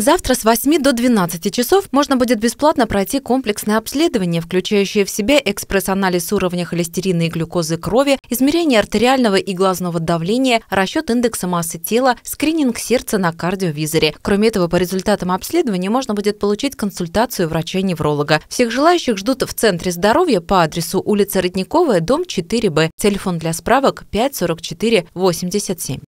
Завтра с 8 до 12 часов можно будет бесплатно пройти комплексное обследование, включающее в себя экспресс-анализ уровня холестерина и глюкозы крови, измерение артериального и глазного давления, расчет индекса массы тела, скрининг сердца на кардиовизоре. Кроме этого, по результатам обследования можно будет получить консультацию врача-невролога. Всех желающих ждут в Центре здоровья по адресу улица Родниковая, дом 4Б, телефон для справок 54487.